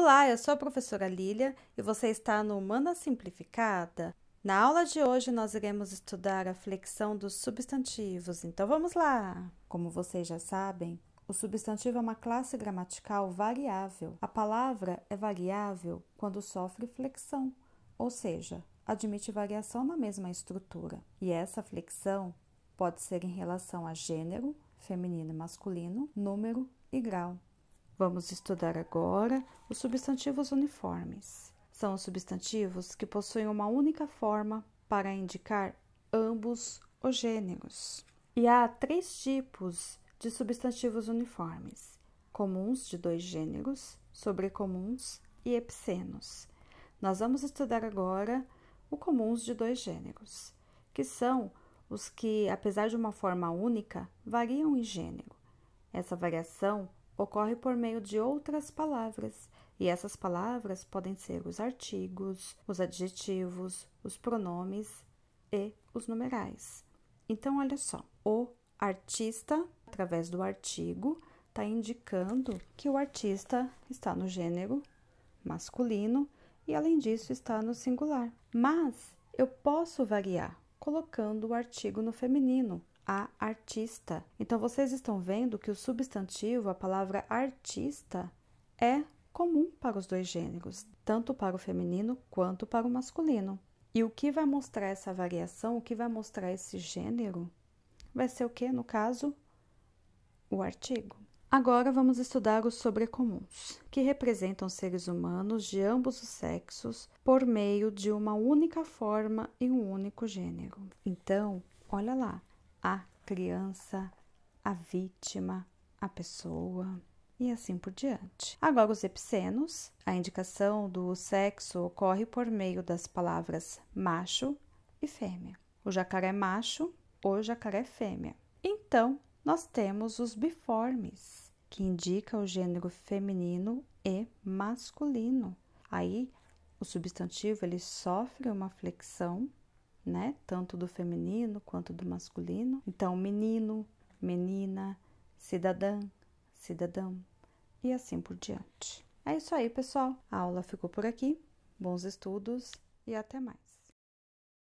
Olá, eu sou a professora Lília e você está no Humana Simplificada. Na aula de hoje nós iremos estudar a flexão dos substantivos. Então vamos lá. Como vocês já sabem, o substantivo é uma classe gramatical variável. A palavra é variável quando sofre flexão, ou seja, admite variação na mesma estrutura. E essa flexão pode ser em relação a gênero, feminino e masculino, número e grau. Vamos estudar agora os substantivos uniformes. São os substantivos que possuem uma única forma para indicar ambos os gêneros. E há três tipos de substantivos uniformes: comuns de dois gêneros, sobrecomuns e epicenos. Nós vamos estudar agora o comuns de dois gêneros, que são os que, apesar de uma forma única, variam em gênero. Essa variação ocorre por meio de outras palavras, e essas palavras podem ser os artigos, os adjetivos, os pronomes e os numerais. Então, olha só, o artista, através do artigo, está indicando que o artista está no gênero masculino e, além disso, está no singular. Mas eu posso variar colocando o artigo no feminino, a artista. Então vocês estão vendo que o substantivo, a palavra artista, é comum para os dois gêneros, tanto para o feminino quanto para o masculino. E o que vai mostrar essa variação, o que vai mostrar esse gênero, vai ser o que, no caso? O artigo. Agora vamos estudar os sobrecomuns, que representam seres humanos de ambos os sexos por meio de uma única forma e um único gênero. Então, olha lá: a criança, a vítima, a pessoa e assim por diante. Agora, os epicenos, a indicação do sexo ocorre por meio das palavras macho e fêmea. O jacaré macho ou jacaré fêmea. Então, nós temos os biformes, que indica o gênero feminino e masculino. Aí o substantivo ele sofre uma flexão, né? Tanto do feminino quanto do masculino. Então, menino, menina, cidadã, cidadão e assim por diante. É isso aí, pessoal. A aula ficou por aqui. Bons estudos e até mais.